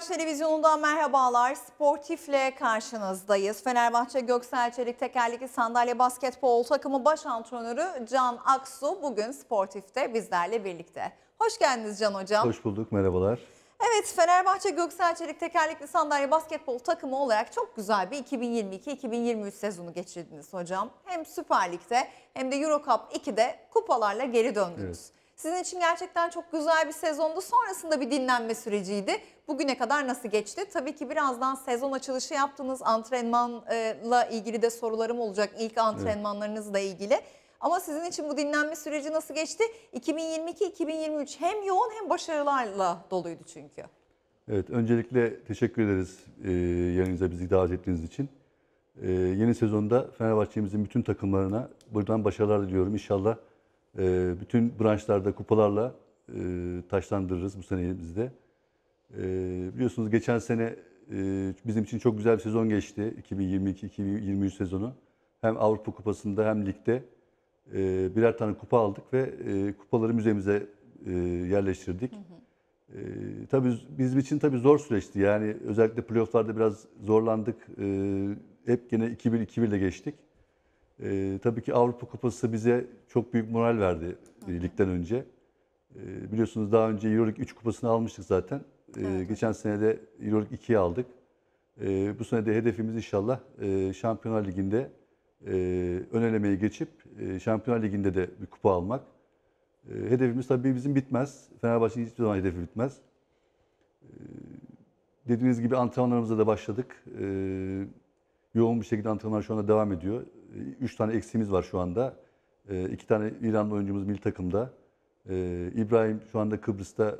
Beşiktaş Televizyonu'ndan merhabalar. Sportif'le karşınızdayız. Fenerbahçe Göksel Çelik Tekerlekli Sandalye Basketbol takımı baş antrenörü Can Aksu bugün Sportif'te bizlerle birlikte. Hoş geldiniz Can Hocam. Hoş bulduk, merhabalar. Evet Fenerbahçe Göksel Çelik Tekerlekli Sandalye Basketbol takımı olarak çok güzel bir 2022-2023 sezonu geçirdiniz hocam. Hem Süper Lig'de hem de Euro Cup 2'de kupalarla geri döndünüz. Evet. Sizin için gerçekten çok güzel bir sezondu. Sonrasında bir dinlenme süreciydi. Bugüne kadar nasıl geçti? Tabii ki birazdan sezon açılışı yaptınız. Antrenmanla ilgili de sorularım olacak. İlk antrenmanlarınızla ilgili. Ama sizin için bu dinlenme süreci nasıl geçti? 2022-2023 hem yoğun hem başarılarla doluydu çünkü. Evet, öncelikle teşekkür ederiz e, yanınıza bizi davet ettiğiniz için. E, yeni sezonda Fenerbahçe'mizin bütün takımlarına buradan başarılar diliyorum. İnşallah ee, bütün branşlarda kupalarla e, taşlandırırız bu sene ee, biliyorsunuz geçen sene e, bizim için çok güzel bir sezon geçti. 2022-2023 sezonu. Hem Avrupa Kupası'nda hem ligde e, birer tane kupa aldık ve kupaları müzemize yerleştirdik. Hı tabii bizim için tabii zor süreçti. Yani özellikle playofflarda biraz zorlandık. E, hep gene 2-1-2-1 ile geçtik. E, tabii ki Avrupa Kupası bize çok büyük moral verdi e, hı ligden önce. E, biliyorsunuz daha önce Euroleague 3 kupasını almıştık zaten. E, evet. Geçen sene de Euroleague 2'yi aldık. E, bu sene de hedefimiz inşallah e, Şampiyonlar Ligi'nde e, ön elemeye geçip e, Şampiyonlar Ligi'nde de bir kupa almak. E, hedefimiz tabii bizim bitmez. Fenerbahçe'nin hiçbir zaman hedefi bitmez. E, dediğiniz gibi antrenmanlarımıza da başladık. E, yoğun bir şekilde antrenmanlar şu anda devam ediyor. 3 e, tane eksiğimiz var şu anda. 2 e, tane İranlı oyuncumuz mil takımda. E, İbrahim şu anda Kıbrıs'ta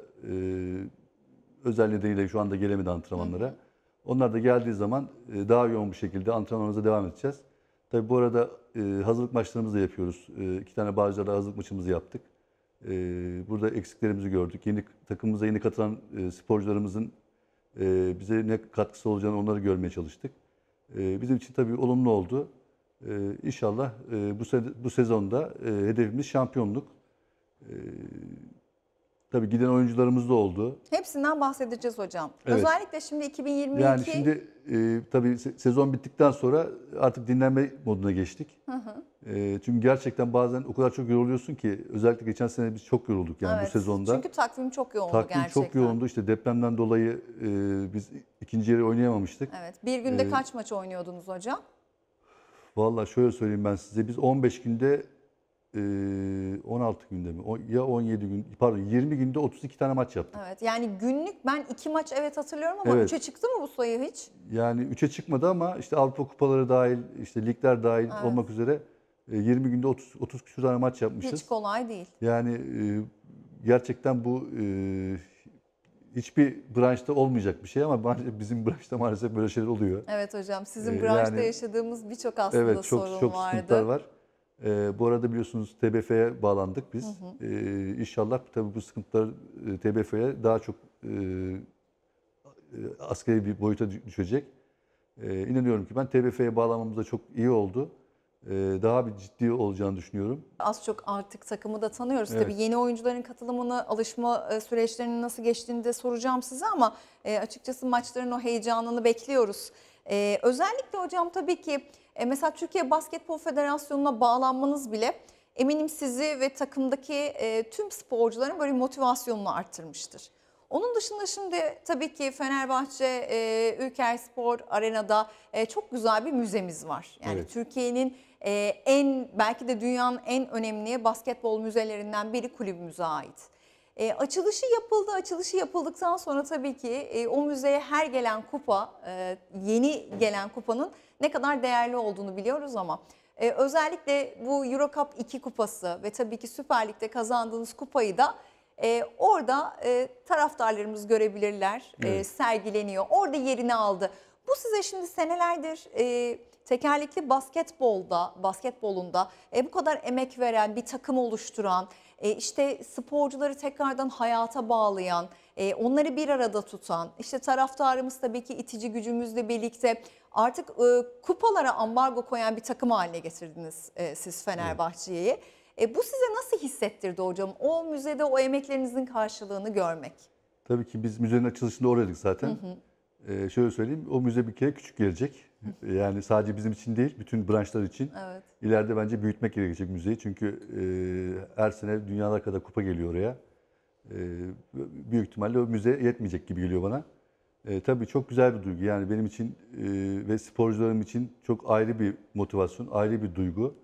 özel nedeniyle şu anda gelemedi antrenmanlara. Onlar da geldiği zaman daha yoğun bir şekilde antrenmanımıza devam edeceğiz. Tabi bu arada hazırlık maçlarımızı da yapıyoruz. İki tane barajlarda hazırlık maçımızı yaptık. Burada eksiklerimizi gördük. Yeni takımımıza yeni katılan sporcularımızın bize ne katkısı olacağını onları görmeye çalıştık. Bizim için tabii olumlu oldu. Ee, inşallah e, bu, bu sezonda e, hedefimiz şampiyonluk. E, tabii giden oyuncularımız da oldu. Hepsinden bahsedeceğiz hocam. Evet. Özellikle şimdi 2022... Yani şimdi e, tabii sezon bittikten sonra artık dinlenme moduna geçtik. Hı hı. E, çünkü gerçekten bazen o kadar çok yoruluyorsun ki özellikle geçen sene biz çok yorulduk yani evet. bu sezonda. Çünkü takvim çok yoğundu takvim gerçekten. Takvim çok yoğundu. İşte depremden dolayı e, biz ikinci yeri oynayamamıştık. Evet. Bir günde ee, kaç maç oynuyordunuz hocam? Valla şöyle söyleyeyim ben size. Biz 15 günde 16 günde mi? Ya 17 gün, pardon 20 günde 32 tane maç yaptık. Evet yani günlük ben iki maç evet hatırlıyorum ama Evet. çıktı mı bu sayı hiç? Yani 3'e çıkmadı ama işte Avrupa kupaları dahil, işte ligler dahil Evet. olmak üzere 20 günde 30 30 küsur tane maç yapmışız. Hiç kolay değil. Yani gerçekten bu hiçbir branşta olmayacak bir şey ama bizim branşta maalesef böyle şeyler oluyor. Evet hocam sizin ee, branşta yani, yaşadığımız birçok aslında evet, çok, sorun çok vardı. Evet çok sıkıntılar var. Ee, bu arada biliyorsunuz TBF'ye bağlandık biz. Hı hı. Ee, inşallah tabii bu sıkıntılar e, TBF'ye daha çok e, e, askeri bir boyuta düşecek. Ee, inanıyorum ki ben TBF'ye bağlamamız da çok iyi oldu. Ee, daha bir ciddi olacağını düşünüyorum. Az çok artık takımı da tanıyoruz. Evet. Tabii yeni oyuncuların katılımını, alışma e, süreçlerinin nasıl geçtiğini de soracağım size ama e, açıkçası maçların o heyecanını bekliyoruz. E, özellikle hocam tabii ki mesela Türkiye Basketbol Federasyonu'na bağlanmanız bile eminim sizi ve takımdaki tüm sporcuların böyle motivasyonunu arttırmıştır. Onun dışında şimdi tabii ki Fenerbahçe e, Ülker Spor Arena'da e, çok güzel bir müzemiz var. Yani evet. Türkiye'nin ee, en belki de dünyanın en önemli basketbol müzelerinden biri kulübümüze ait. E, açılışı yapıldı. Açılışı yapıldıktan sonra tabii ki e, o müzeye her gelen kupa, e, yeni gelen kupanın ne kadar değerli olduğunu biliyoruz ama e, özellikle bu Euro Cup 2 kupası ve tabii ki Süper Lig'de kazandığınız kupayı da e, orada e, taraftarlarımız görebilirler, e, evet. e, sergileniyor. Orada yerini aldı. Bu size şimdi senelerdir... E, tekerlekli basketbolda, basketbolunda e, bu kadar emek veren, bir takım oluşturan, e, işte sporcuları tekrardan hayata bağlayan, e, onları bir arada tutan, işte taraftarımız tabii ki itici gücümüzle birlikte artık e, kupalara ambargo koyan bir takım haline getirdiniz e, siz Fenerbahçe'yi. E, bu size nasıl hissettirdi hocam? O müzede o emeklerinizin karşılığını görmek. Tabii ki biz müzenin açılışında oraydık zaten. Hı hı e, şöyle söyleyeyim o müze bir kere küçük gelecek. Yani sadece bizim için değil, bütün branşlar için. Evet. İleride bence büyütmek gerekecek müzeyi. Çünkü e, her sene dünyada kadar kupa geliyor oraya. E, büyük ihtimalle o müze yetmeyecek gibi geliyor bana. E, tabii çok güzel bir duygu. Yani benim için e, ve sporcularım için çok ayrı bir motivasyon, ayrı bir duygu.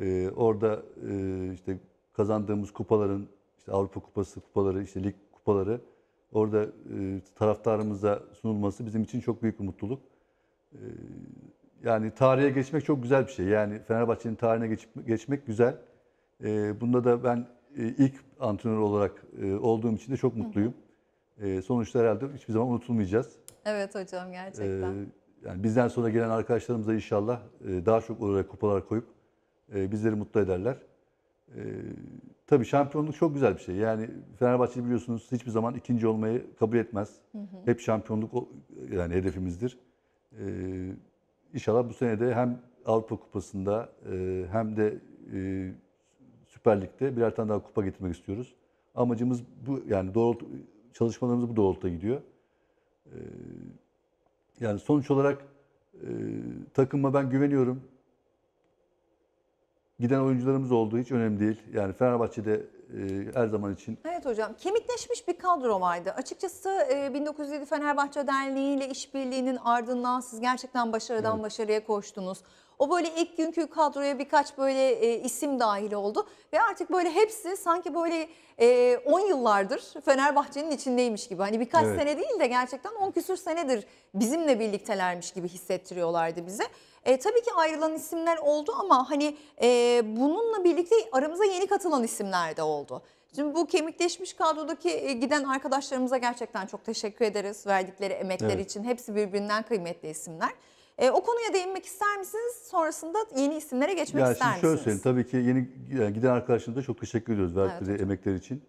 E, orada e, işte kazandığımız kupaların, işte Avrupa Kupası kupaları, işte lig kupaları orada e, taraftarımıza sunulması bizim için çok büyük bir mutluluk. E, yani tarihe geçmek çok güzel bir şey. Yani Fenerbahçe'nin tarihine geçip, geçmek güzel. E, bunda da ben e, ilk antrenör olarak e, olduğum için de çok mutluyum. E, sonuçta herhalde hiçbir zaman unutulmayacağız. Evet hocam gerçekten. E, yani bizden sonra gelen arkadaşlarımız da inşallah e, daha çok oraya kupalar koyup e, bizleri mutlu ederler. E, Tabii şampiyonluk çok güzel bir şey. Yani Fenerbahçe biliyorsunuz hiçbir zaman ikinci olmayı kabul etmez. Hı hı. Hep şampiyonluk yani hedefimizdir. Ee, inşallah bu sene de hem Avrupa Kupası'nda e, hem de e, Süper Lig'de birer tane daha kupa getirmek istiyoruz. Amacımız bu yani doğrult çalışmalarımız bu doğrultuda gidiyor. Ee, yani sonuç olarak e, takıma ben güveniyorum giden oyuncularımız olduğu hiç önemli değil. Yani Fenerbahçe'de e, her zaman için. Evet hocam kemikleşmiş bir kadro vardı. Açıkçası e, 1907 Fenerbahçe Derneği ile işbirliğinin ardından siz gerçekten başarıdan evet. başarıya koştunuz. O böyle ilk günkü kadroya birkaç böyle e, isim dahil oldu ve artık böyle hepsi sanki böyle 10 e, yıllardır Fenerbahçe'nin içindeymiş gibi. Hani birkaç evet. sene değil de gerçekten 10 küsür senedir bizimle birliktelermiş gibi hissettiriyorlardı bize. E, tabii ki ayrılan isimler oldu ama hani e, bununla birlikte aramıza yeni katılan isimler de oldu. Şimdi bu kemikleşmiş kadrodaki e, giden arkadaşlarımıza gerçekten çok teşekkür ederiz verdikleri emekler evet. için. Hepsi birbirinden kıymetli isimler. E, o konuya değinmek ister misiniz? Sonrasında yeni isimlere geçmek ya ister misiniz? Şöyle söyleyeyim tabii ki yeni yani giden arkadaşlarımıza çok teşekkür ediyoruz verdikleri evet, emekler için.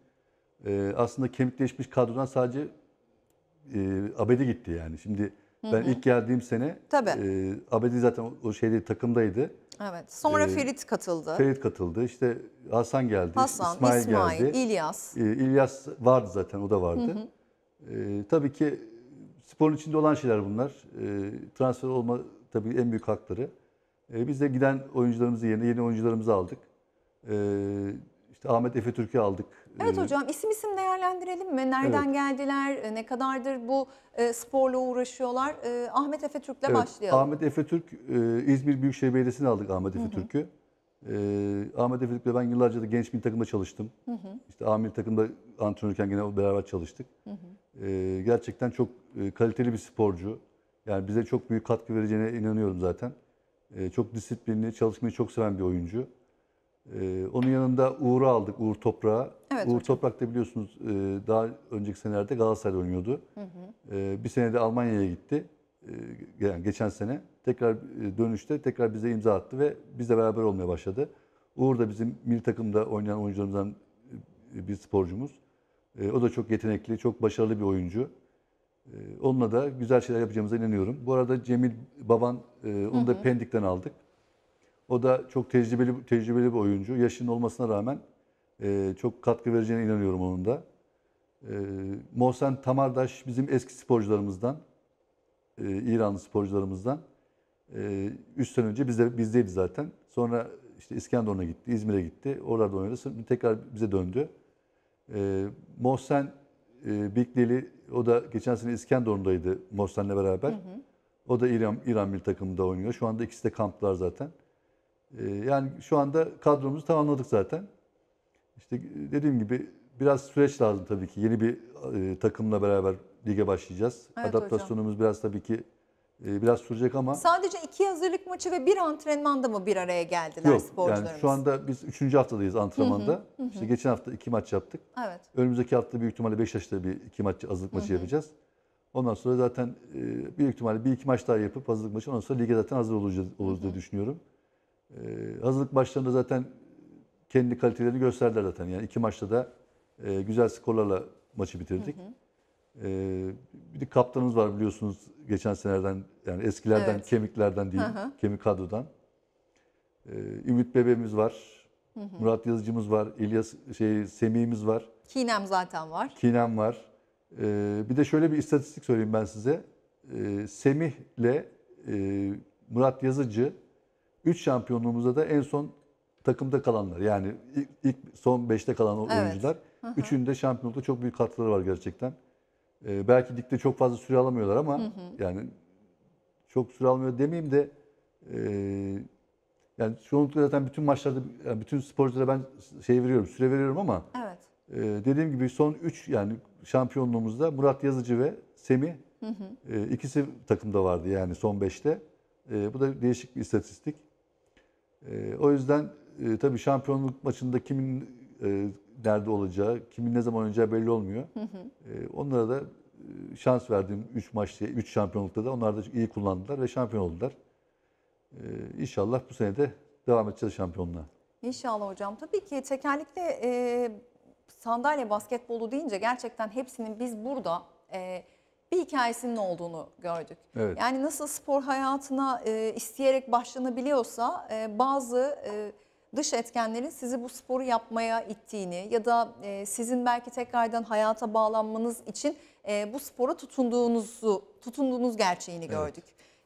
E, aslında kemikleşmiş kadrodan sadece e, ABD gitti yani. Şimdi ben ilk geldiğim sene Tabii. E, Abedi zaten o şeyde takımdaydı. Evet. Sonra ee, Ferit katıldı. Ferit katıldı. İşte Hasan geldi. Hasan, İsmail, İsmail geldi. İlyas. Ee, İlyas vardı zaten o da vardı. Hı hı. Ee, tabii ki sporun içinde olan şeyler bunlar. Ee, transfer olma tabii en büyük hakları. Ee, biz de giden oyuncularımızı yerine yeni oyuncularımızı aldık. Ee, işte Ahmet Efe Türkiye aldık. Evet hocam isim isim değerlendirelim mi? Nereden Evet. geldiler? E, ne kadardır bu e, sporla uğraşıyorlar? E, Ahmet Efe Türk'le Evet, başlayalım. Ahmet Efe Türk, İzmir Büyükşehir Belediyesi'ne aldık Ahmet Efe Türk'ü. Ahmet Efe Türk'le ben yıllarca da genç bir takımda çalıştım. İşte amil takımda antrenörken gene beraber çalıştık. E, gerçekten çok kaliteli bir sporcu. Yani bize çok büyük katkı vereceğine inanıyorum zaten. çok disiplinli, çalışmayı çok seven bir oyuncu. Ee, onun yanında Uğur'u aldık, Uğur Toprak'a. Evet, Uğur Toprak da biliyorsunuz e, daha önceki senelerde Galatasaray'da oynuyordu. Hı hı. E, bir senede Almanya'ya gitti. E, yani geçen sene. Tekrar e, dönüşte tekrar bize imza attı ve bizle beraber olmaya başladı. Uğur da bizim milli takımda oynayan oyuncularımızdan e, bir sporcumuz. E, o da çok yetenekli, çok başarılı bir oyuncu. E, onunla da güzel şeyler yapacağımıza inanıyorum. Bu arada Cemil Baban, e, onu hı hı. da Pendik'ten aldık. O da çok tecrübeli tecrübeli bir oyuncu. Yaşının olmasına rağmen e, çok katkı vereceğine inanıyorum onun da. E, Mohsen Tamardaş bizim eski sporcularımızdan, e, İranlı sporcularımızdan. E, üç sene önce bizde, bizdeydi zaten. Sonra işte İskenderun'a gitti, İzmir'e gitti. Oralarda oynadı. Sonra tekrar bize döndü. E, Mohsen e, Biklili, o da geçen sene İskenderun'daydı Mohsen'le beraber. Hı hı. O da İran, İran bir takımında oynuyor. Şu anda ikisi de kamplar zaten. Ee, yani şu anda kadromuzu tamamladık zaten. İşte e, dediğim gibi biraz süreç lazım tabii ki. Yeni bir e, takımla beraber lige başlayacağız. Evet Adaptasyonumuz hocam. biraz tabii ki e, biraz sürecek ama. Sadece iki hazırlık maçı ve bir antrenmanda mı bir araya geldiler Yok, sporcularımız? Yani şu anda biz üçüncü haftadayız antrenmanda. Hı hı, hı. geçen hafta iki maç yaptık. Evet. Önümüzdeki hafta büyük ihtimalle beş yaşta bir iki maç hazırlık maçı hı hı. yapacağız. Ondan sonra zaten büyük ihtimalle bir iki maç daha yapıp hazırlık maçı ondan sonra lige zaten hazır olacağız, oluruz diye düşünüyorum. E, hazırlık maçlarında zaten kendi kalitelerini gösterdiler zaten. Yani iki maçta da e, güzel skorlarla maçı bitirdik. Hı hı. E, ee, bir de kaptanımız var biliyorsunuz geçen senelerden yani eskilerden, evet. kemiklerden değil, hı hı. kemik kadrodan. E, Ümit Bebeğimiz var. Hı hı. Murat Yazıcı'mız var. İlyas şey Semih'imiz var. Kinem zaten var. Kinem var. Ee, bir de şöyle bir istatistik söyleyeyim ben size. Ee, Semih'le e, Murat Yazıcı 3 şampiyonluğumuzda da en son takımda kalanlar yani ilk, ilk son 5'te kalan evet. oyuncular. Hı hı. Üçünde şampiyonlukta çok büyük katkıları var gerçekten. Ee, belki ligde çok fazla süre alamıyorlar ama hı hı. yani çok süre almıyor demeyeyim de e, yani çoğunlukla zaten bütün maçlarda yani bütün sporculara ben şey veriyorum, süre veriyorum ama evet. e, dediğim gibi son 3 yani şampiyonluğumuzda Murat Yazıcı ve Semih hı hı. E, ikisi takımda vardı yani son 5'te. E, bu da değişik bir istatistik. E, o yüzden e, tabii şampiyonluk maçında kimin e, nerede olacağı, kimin ne zaman oynayacağı belli olmuyor. Hı hı. E, onlara da e, şans verdiğim 3 maçta, 3 şampiyonlukta da onlar da iyi kullandılar ve şampiyon oldular. E, inşallah bu sene de devam edeceğiz şampiyonluğa. İnşallah hocam. Tabii ki tekerlikli e, sandalye basketbolu deyince gerçekten hepsinin biz burada... E, bir hikayesinin olduğunu gördük. Evet. Yani nasıl spor hayatına e, isteyerek başlanabiliyorsa e, bazı e, dış etkenlerin sizi bu sporu yapmaya ittiğini ya da e, sizin belki tekrardan hayata bağlanmanız için e, bu spora tutunduğunuzu tutunduğunuz gerçeğini gördük.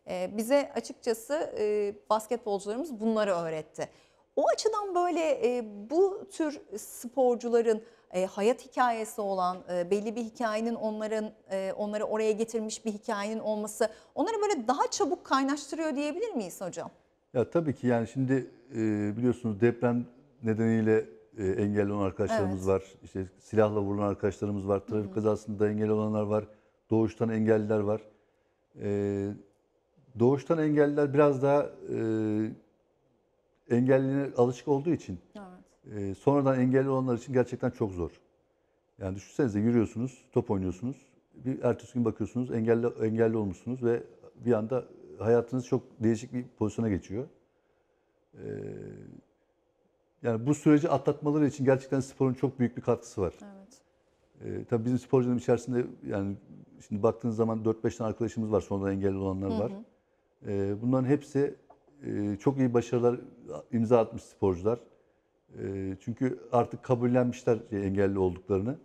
Evet. E, bize açıkçası e, basketbolcularımız bunları öğretti. O açıdan böyle e, bu tür sporcuların e, hayat hikayesi olan e, belli bir hikayenin onların e, onları oraya getirmiş bir hikayenin olması onları böyle daha çabuk kaynaştırıyor diyebilir miyiz hocam? Ya tabii ki yani şimdi e, biliyorsunuz deprem nedeniyle e, engelli olan arkadaşlarımız evet. var. İşte silahla vurulan arkadaşlarımız var. Trafik Hı -hı. kazasında engel olanlar var. Doğuştan engelliler var. E, doğuştan engelliler biraz daha e, engelliliğine alışık olduğu için evet. e, sonradan engelli olanlar için gerçekten çok zor. Yani düşünsenize yürüyorsunuz, top oynuyorsunuz. Bir ertesi gün bakıyorsunuz engelli engelli olmuşsunuz ve bir anda hayatınız çok değişik bir pozisyona geçiyor. Ee, yani bu süreci atlatmaları için gerçekten sporun çok büyük bir katkısı var. Evet. Ee, tabii bizim sporcuların içerisinde yani şimdi baktığınız zaman 4-5 tane arkadaşımız var sonradan engelli olanlar var. Hı hı. Ee, bunların hepsi ee, çok iyi başarılar imza atmış sporcular. Ee, çünkü artık kabullenmişler şey, engelli olduklarını.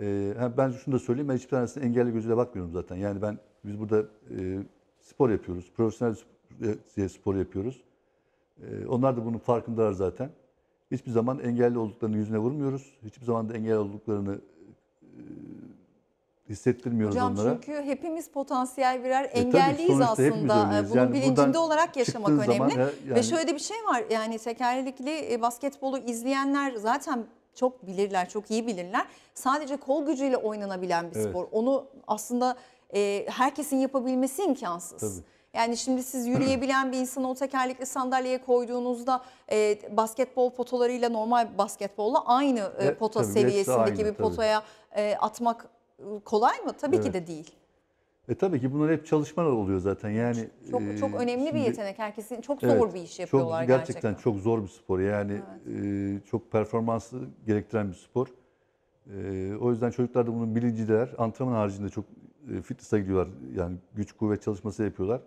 Ee, ben şunu da söyleyeyim, ben hiçbir tanesine engelli gözüyle bakmıyorum zaten. Yani ben biz burada e, spor yapıyoruz, profesyonel e, spor yapıyoruz. onlar da bunun farkındalar zaten. Hiçbir zaman engelli olduklarını yüzüne vurmuyoruz. Hiçbir zaman da engelli olduklarını e, hissettirmiyoruz Hocam onlara. çünkü hepimiz potansiyel birer engelliyiz e tabii, aslında. Bunun yani bilincinde olarak yaşamak önemli. Zaman, yani... Ve şöyle bir şey var yani tekerlekli e, basketbolu izleyenler zaten çok bilirler, çok iyi bilirler. Sadece kol gücüyle oynanabilen bir evet. spor. Onu aslında e, herkesin yapabilmesi imkansız. Tabii. Yani şimdi siz yürüyebilen bir insanı o tekerlekli sandalyeye koyduğunuzda e, basketbol potolarıyla normal basketbolla aynı e, e pota tabii, seviyesindeki aynı, bir potaya e, atmak kolay mı? Tabii evet. ki de değil. E tabii ki bunlar hep çalışmalar oluyor zaten. Yani çok e, çok önemli şimdi, bir yetenek. Herkesin çok zor evet, bir iş yapıyorlar çok, gerçekten. Gerçekten çok zor bir spor. Yani evet. e, çok performansı gerektiren bir spor. E, o yüzden çocuklar da bunun bilinciler. Antrenman haricinde çok e, fitness'a gidiyorlar. Yani güç kuvvet çalışması yapıyorlar.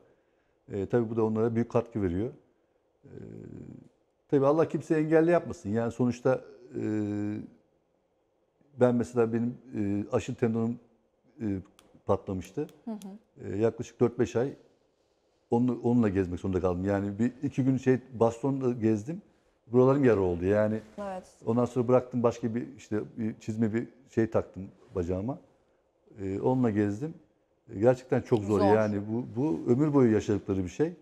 E, tabii bu da onlara büyük katkı veriyor. E, tabii Allah kimseye engelli yapmasın. Yani sonuçta e, ben mesela benim e, aşın tendonum e, patlamıştı. Hı hı. E, yaklaşık 4-5 ay onunla, onunla gezmek zorunda kaldım. Yani bir iki gün şey bastonla gezdim. Buralarım yara oldu. Yani evet. ondan sonra bıraktım başka bir işte bir çizme bir şey taktım bacağıma. E, onunla gezdim. E, gerçekten çok zor. zor. Yani bu bu ömür boyu yaşadıkları bir şey.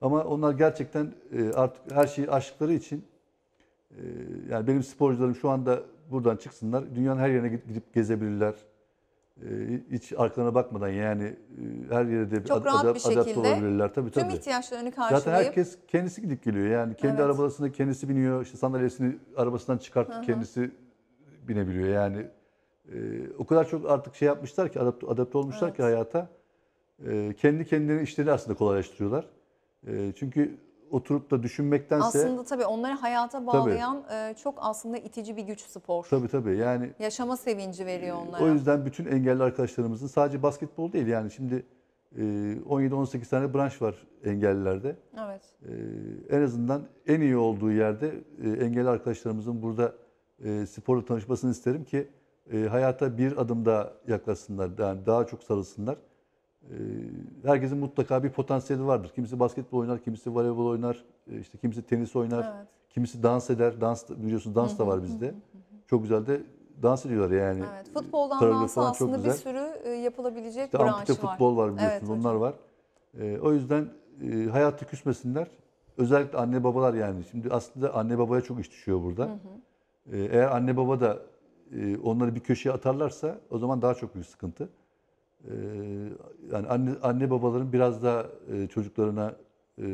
Ama onlar gerçekten e, artık her şeyi aşkları için e, yani benim sporcularım şu anda buradan çıksınlar. Dünyanın her yerine gidip gezebilirler. Ee, hiç arkalarına bakmadan yani e, her yere de Çok ad, bir şekilde olabilirler. Tabii, tabii. tüm ihtiyaçlarını karşılayıp. Zaten herkes kendisi gidip geliyor. Yani kendi evet. arabasında kendisi biniyor. İşte sandalyesini arabasından çıkartıp kendisi binebiliyor. Yani e, o kadar çok artık şey yapmışlar ki adapte, adapte olmuşlar evet. ki hayata. E, kendi kendilerinin işleri aslında kolaylaştırıyorlar. E, çünkü oturup da düşünmektense... Aslında tabii onları hayata bağlayan tabii. E, çok aslında itici bir güç spor. Tabii tabii yani... Yaşama sevinci veriyor e, onlara. O yüzden bütün engelli arkadaşlarımızın sadece basketbol değil yani şimdi 17-18 e, tane branş var engellilerde. Evet. En azından en iyi olduğu yerde engelli arkadaşlarımızın burada sporla tanışmasını isterim ki hayata bir adım daha yaklaşsınlar. Yani daha çok sarılsınlar. Ee, herkesin mutlaka bir potansiyeli vardır. Kimisi basketbol oynar, kimisi voleybol oynar, e, işte kimisi tenis oynar, evet. kimisi dans eder. Dans biliyorsun, dans da var bizde. Çok güzel de dans ediyorlar yani. Evet, futboldan dansa aslında güzel. bir sürü e, yapılabilecek işte branş ampute var. futbol var biliyorsun, evet, onlar var. Ee, o yüzden e, hayatı küsmesinler. Özellikle anne babalar yani. Şimdi aslında anne babaya çok iş düşüyor burada. Ee, eğer anne baba da onları bir köşeye atarlarsa o zaman daha çok büyük sıkıntı e, yani anne, anne babaların biraz da e, çocuklarına e,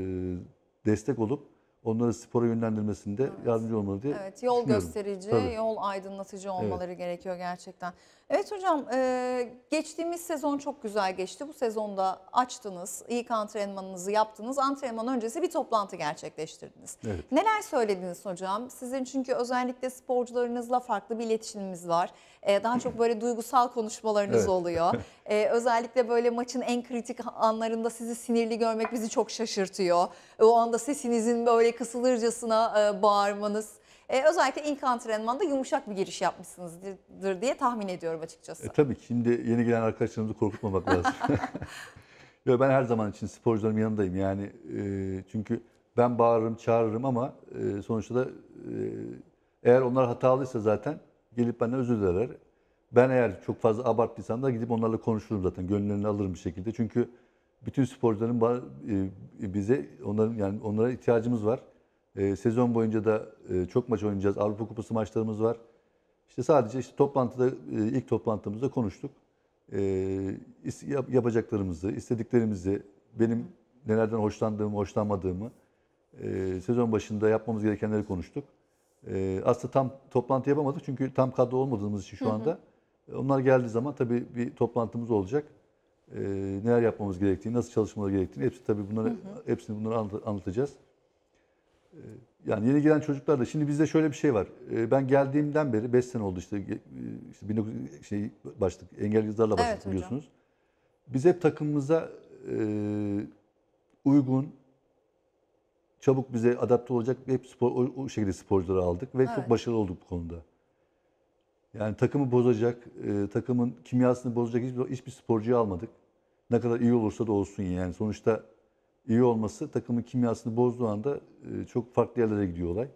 destek olup onları spora yönlendirmesinde evet. yardımcı olmalı diye Evet, yol gösterici, Tabii. yol aydınlatıcı olmaları gerekiyor gerçekten. Evet hocam e, geçtiğimiz sezon çok güzel geçti. Bu sezonda açtınız, ilk antrenmanınızı yaptınız. Antrenman öncesi bir toplantı gerçekleştirdiniz. Evet. Neler söylediniz hocam? Sizin çünkü özellikle sporcularınızla farklı bir iletişimimiz var. E, daha çok böyle duygusal konuşmalarınız evet. oluyor. E, özellikle böyle maçın en kritik anlarında sizi sinirli görmek bizi çok şaşırtıyor. O anda sesinizin böyle kısılırcasına bağırmanız e, özellikle ilk antrenmanda yumuşak bir giriş yapmışsınızdır diye tahmin ediyorum açıkçası. E, tabii ki şimdi yeni gelen arkadaşlarımızı korkutmamak lazım. Yo, ben her zaman için sporcuların yanındayım yani e, çünkü ben bağırırım çağırırım ama e, sonuçta da e, eğer onlar hatalıysa zaten gelip bana özür dilerler. Ben eğer çok fazla abarttıysam da gidip onlarla konuşurum zaten. Gönüllerini alırım bir şekilde. Çünkü bütün sporcuların e, bize onların yani onlara ihtiyacımız var. E, sezon boyunca da e, çok maç oynayacağız. Avrupa Kupası maçlarımız var. İşte sadece işte toplantıda e, ilk toplantımızda konuştuk. E, yap, yapacaklarımızı, istediklerimizi, benim nelerden hoşlandığımı, hoşlanmadığımı, e, sezon başında yapmamız gerekenleri konuştuk. E, aslında tam toplantı yapamadık çünkü tam kadro olmadığımız için şu anda. Hı hı. Onlar geldiği zaman tabii bir toplantımız olacak. E, neler yapmamız gerektiğini, nasıl çalışmaları gerektiğini hepsi tabii bunları hı hı. hepsini bunları anlatacağız. Ee, yani yeni gelen çocuklar da şimdi bizde şöyle bir şey var. Ee, ben geldiğimden beri 5 sene oldu işte, işte 1900 şey başlık engelli kızlarla başladık evet, biliyorsunuz. Hocam. Biz hep takımımıza ee, uygun çabuk bize adapte olacak hep spor o, şekilde sporcuları aldık ve evet. çok başarılı olduk bu konuda. Yani takımı bozacak, takımın kimyasını bozacak hiçbir, hiçbir sporcuyu almadık. Ne kadar iyi olursa da olsun yani. Sonuçta iyi olması takımın kimyasını bozduğu anda e, çok farklı yerlere gidiyor olay.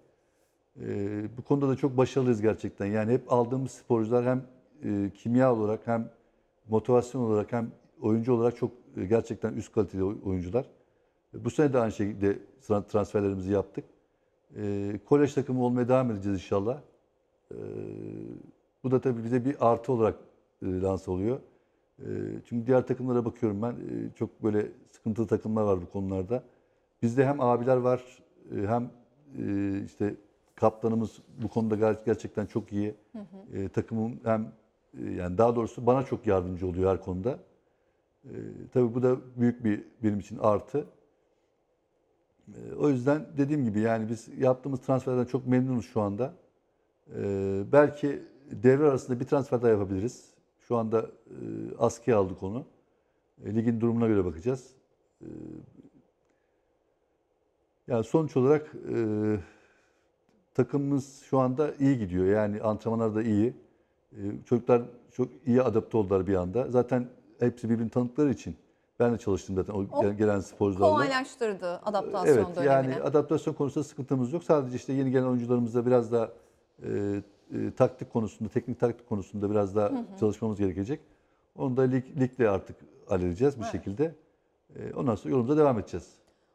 E, bu konuda da çok başarılıyız gerçekten. Yani hep aldığımız sporcular hem e, kimya olarak hem motivasyon olarak hem oyuncu olarak çok gerçekten üst kaliteli oyuncular. bu sene de aynı şekilde transferlerimizi yaptık. kolej takımı olmaya devam edeceğiz inşallah. bu da tabii bize bir artı olarak e, lanse oluyor. Ee, çünkü diğer takımlara bakıyorum ben. Ee, çok böyle sıkıntılı takımlar var bu konularda. Bizde hem abiler var e, hem e, işte kaptanımız bu konuda gerçekten çok iyi. Hı hı. Ee, takımım hem e, yani daha doğrusu bana çok yardımcı oluyor her konuda. Tabii bu da büyük bir benim için artı. O yüzden dediğim gibi yani biz yaptığımız transferden çok memnunuz şu anda. Belki devre arasında bir transfer daha yapabiliriz. Şu anda e, askıya aldık onu. E, ligin durumuna göre bakacağız. E, yani sonuç olarak e, takımımız şu anda iyi gidiyor. Yani antrenmanlar da iyi. E, çocuklar çok iyi adapte oldular bir anda. Zaten hepsi birbirini tanıdıkları için. Ben de çalıştım zaten o, o gelen sporcularla. Kolaylaştırdı adaptasyon evet, dönemini. Evet yani adaptasyon konusunda sıkıntımız yok. Sadece işte yeni gelen oyuncularımızda biraz daha. e, e, taktik konusunda, teknik taktik konusunda biraz daha hı hı. çalışmamız gerekecek. Onu da lig, ligle artık halledeceğiz bir evet. şekilde. E, ondan sonra yolumuza devam edeceğiz.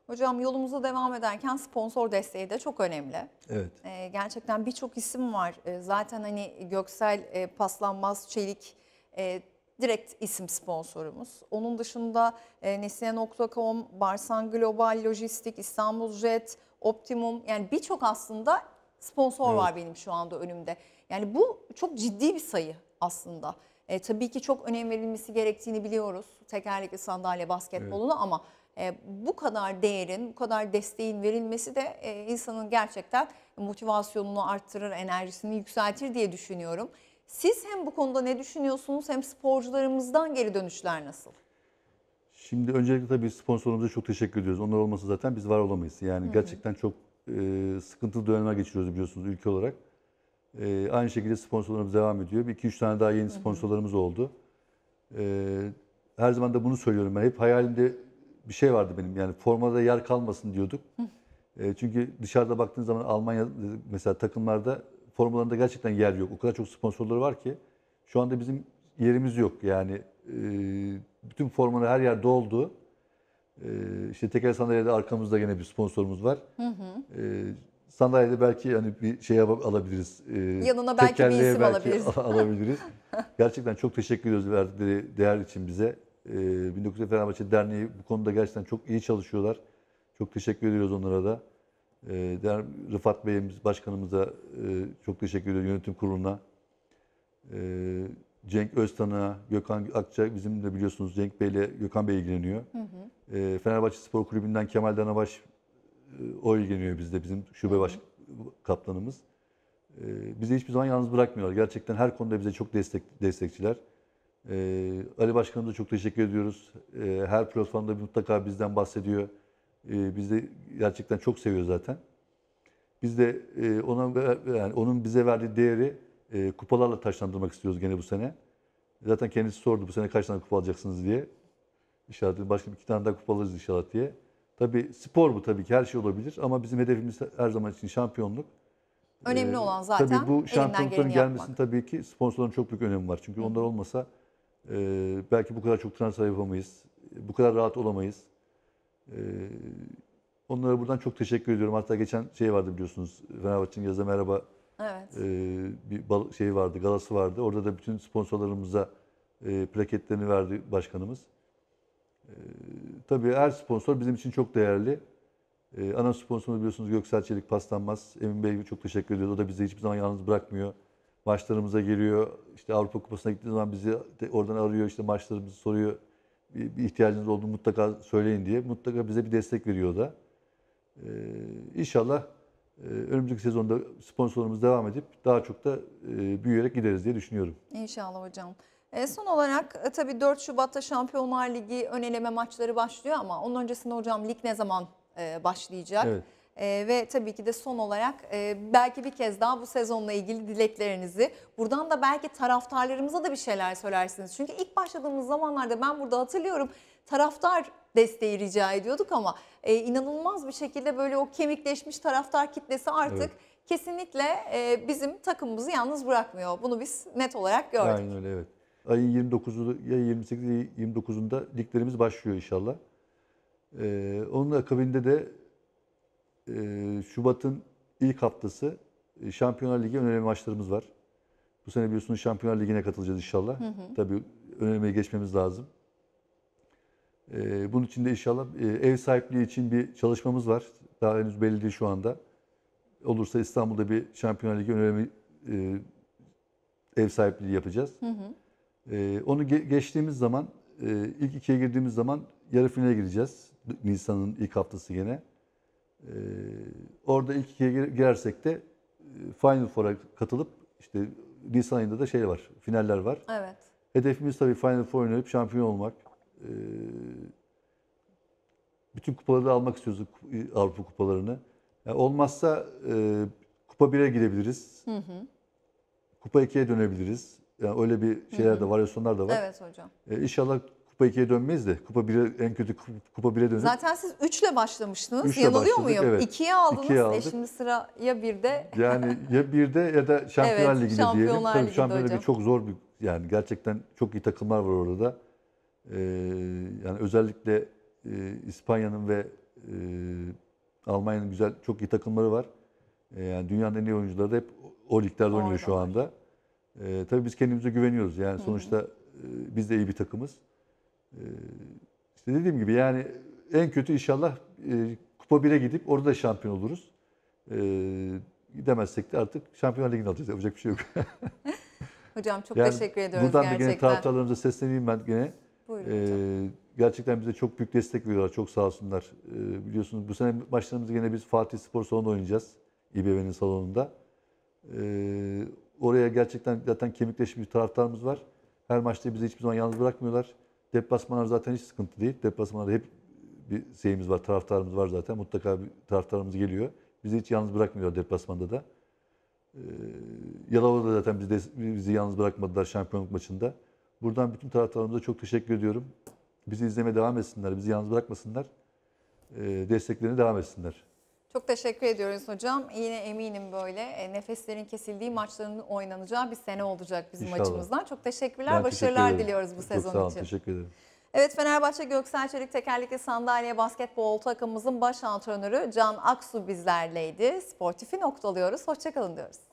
Hocam yolumuza devam ederken sponsor desteği de çok önemli. Evet. E, gerçekten birçok isim var. E, zaten hani Göksel e, Paslanmaz Çelik e, direkt isim sponsorumuz. Onun dışında e, Neslihan.com, Barsan Global Lojistik, İstanbul Jet, Optimum yani birçok aslında sponsor evet. var benim şu anda önümde. Yani bu çok ciddi bir sayı aslında. E, tabii ki çok önem verilmesi gerektiğini biliyoruz tekerlekli sandalye basketboluna evet. ama e, bu kadar değerin, bu kadar desteğin verilmesi de e, insanın gerçekten motivasyonunu arttırır, enerjisini yükseltir diye düşünüyorum. Siz hem bu konuda ne düşünüyorsunuz hem sporcularımızdan geri dönüşler nasıl? Şimdi öncelikle tabii sponsorumuza çok teşekkür ediyoruz. Onlar olmasa zaten biz var olamayız. Yani Hı-hı. gerçekten çok e, sıkıntılı dönemler geçiriyoruz biliyorsunuz ülke olarak. E, aynı şekilde sponsorlarımız devam ediyor. Bir iki üç tane daha yeni sponsorlarımız oldu. E, her zaman da bunu söylüyorum ben. Hep hayalimde bir şey vardı benim. Yani formada yer kalmasın diyorduk. E, çünkü dışarıda baktığın zaman Almanya mesela takımlarda formalarında gerçekten yer yok. O kadar çok sponsorları var ki şu anda bizim yerimiz yok. Yani e, bütün formalar her yer doldu. Ee, işte teker sandalyede arkamızda yine bir sponsorumuz var. Ee, sandalyede belki hani bir şey alabiliriz. Ee, Yanına belki bir isim belki alabiliriz. alabiliriz. gerçekten çok teşekkür ediyoruz verdikleri değer için bize. Ee, 1900 Fenerbahçe Derneği bu konuda gerçekten çok iyi çalışıyorlar. Çok teşekkür ediyoruz onlara da. Ee, Rıfat Bey'imiz, başkanımıza e, çok teşekkür ediyoruz. Yönetim kuruluna. Ee, Cenk Öztan'a, Gökhan Akça bizim de biliyorsunuz Cenk Bey'le Gökhan Bey ilgileniyor. Hı hı. E, Fenerbahçe Spor Kulübü'nden Kemal Danavaş e, o ilgileniyor bizde bizim şube baş kaplanımız. E, ee, bizi hiçbir zaman yalnız bırakmıyorlar. Gerçekten her konuda bize çok destek destekçiler. E, Ali Başkanımıza çok teşekkür ediyoruz. E, her platformda mutlaka bizden bahsediyor. E, biz de gerçekten çok seviyor zaten. Biz de e, ona yani onun bize verdiği değeri e, kupalarla taşlandırmak istiyoruz gene bu sene. Zaten kendisi sordu bu sene kaç tane kupa alacaksınız diye. İnşallah başka iki tane daha kupa alırız inşallah diye. tabi spor bu tabii ki her şey olabilir ama bizim hedefimiz her zaman için şampiyonluk. Önemli e, olan zaten Tabii bu şampiyonlukların gelmesinin tabii ki sponsorların çok büyük önemi var. Çünkü onlar olmasa e, belki bu kadar çok transfer yapamayız. Bu kadar rahat olamayız. E, onlara buradan çok teşekkür ediyorum. Hatta geçen şey vardı biliyorsunuz. Fenerbahçe'nin yazda merhaba Evet. Ee, bir bal şey vardı, galası vardı. Orada da bütün sponsorlarımıza e, plaketlerini verdi başkanımız. E, tabii her sponsor bizim için çok değerli. E, ana sponsorumuz biliyorsunuz Göksel Çelik Paslanmaz. Emin Bey çok teşekkür ediyoruz. O da bizi hiçbir zaman yalnız bırakmıyor. Maçlarımıza geliyor. İşte Avrupa Kupası'na gittiği zaman bizi oradan arıyor. İşte maçlarımızı soruyor. Bir, bir ihtiyacınız olduğunu mutlaka söyleyin diye. Mutlaka bize bir destek veriyor da. Ee, inşallah. inşallah ee, önümüzdeki sezonda sponsorumuz devam edip daha çok da e, büyüyerek gideriz diye düşünüyorum. İnşallah hocam. E son olarak e, tabii 4 Şubat'ta Şampiyonlar Ligi öneleme maçları başlıyor ama onun öncesinde hocam lig ne zaman e, başlayacak? Evet. E, ve tabii ki de son olarak e, belki bir kez daha bu sezonla ilgili dileklerinizi buradan da belki taraftarlarımıza da bir şeyler söylersiniz. Çünkü ilk başladığımız zamanlarda ben burada hatırlıyorum taraftar desteği rica ediyorduk ama e, inanılmaz bir şekilde böyle o kemikleşmiş taraftar kitlesi artık evet. kesinlikle e, bizim takımımızı yalnız bırakmıyor. Bunu biz net olarak gördük. Aynen öyle evet. Ayın 29'u ya 28 29'unda liglerimiz başlıyor inşallah. Ee, onun akabinde de e, Şubat'ın ilk haftası e, Şampiyonlar Ligi önemli maçlarımız var. Bu sene biliyorsunuz Şampiyonlar Ligi'ne katılacağız inşallah. Hı hı. Tabii önemeye geçmemiz lazım. Ee, bunun için de inşallah e, ev sahipliği için bir çalışmamız var. Daha henüz belli değil şu anda. Olursa İstanbul'da bir Şampiyonlar Ligi önemi e, ev sahipliği yapacağız. Hı hı. Ee, onu geçtiğimiz zaman, e, ilk ikiye girdiğimiz zaman yarı finale gireceğiz. Nisan'ın ilk haftası gene. Ee, orada ilk ikiye girersek de Final Four'a katılıp işte Nisan ayında da şey var, finaller var. Evet. Hedefimiz tabii Final Four oynayıp şampiyon olmak. Ee, bütün kupaları almak istiyoruz Avrupa kupalarını. Yani olmazsa e, Kupa 1'e gidebiliriz. Hı hı. Kupa 2'ye dönebiliriz. Yani öyle bir şeyler hı hı. de, varyasyonlar da var. Evet hocam. E, inşallah Kupa 2'ye dönmeyiz de Kupa 1'e en kötü Kupa 1'e dönüp. Zaten siz 3'le başlamıştınız. Üçle Yanılıyor başladık, muyum? Evet. aldınız. İkiye e, aldık. E şimdi sıra ya 1'de. Yani ya 1'de ya da Şampiyonlar evet, Ligi'nde Şampiyonlar diyelim. Tabii Şampiyonlar Ligi çok zor bir yani gerçekten çok iyi takımlar var orada da. Ee, yani özellikle e, İspanya'nın ve e, Almanya'nın güzel çok iyi takımları var. E, yani dünyanın en iyi oyuncuları da hep o, liglerde oynuyor şu anda. E, tabii biz kendimize güveniyoruz. Yani sonuçta e, biz de iyi bir takımız. E, işte dediğim gibi yani en kötü inşallah e, Kupa 1'e gidip orada da şampiyon oluruz. E, gidemezsek de artık Şampiyonlar Ligi'ni alacağız. Yapacak bir şey yok. Hocam çok yani teşekkür ediyoruz buradan gerçekten. Buradan da gene taraftarlarımıza sesleneyim ben yine. Buyurun ee, Gerçekten bize çok büyük destek veriyorlar. Çok sağ olsunlar. Ee, biliyorsunuz bu sene maçlarımızı yine biz Fatih Spor Salonu'nda oynayacağız. İBB'nin salonunda. Ee, oraya gerçekten zaten kemikleşmiş bir taraftarımız var. Her maçta bizi hiçbir zaman yalnız bırakmıyorlar. Deplasmanlar zaten hiç sıkıntı değil. Deplasmanlarda hep bir şeyimiz var, taraftarımız var zaten. Mutlaka bir taraftarımız geliyor. Bizi hiç yalnız bırakmıyorlar deplasmanda da. Ee, Yalova'da zaten bizi, bizi yalnız bırakmadılar şampiyonluk maçında. Buradan bütün taraftarlarımıza çok teşekkür ediyorum. Bizi izlemeye devam etsinler, bizi yalnız bırakmasınlar. Ee, desteklerine devam etsinler. Çok teşekkür ediyoruz hocam. Yine eminim böyle e, nefeslerin kesildiği maçların oynanacağı bir sene olacak bizim İnşallah. açımızdan. Çok teşekkürler, ben başarılar teşekkür diliyoruz bu çok sezon sağ olun, için. Teşekkür ederim. Evet Fenerbahçe Göksel Çelik tekerlekli sandalye basketbol takımımızın baş antrenörü Can Aksu bizlerleydi. Sportifi noktalıyoruz. Hoşçakalın diyoruz.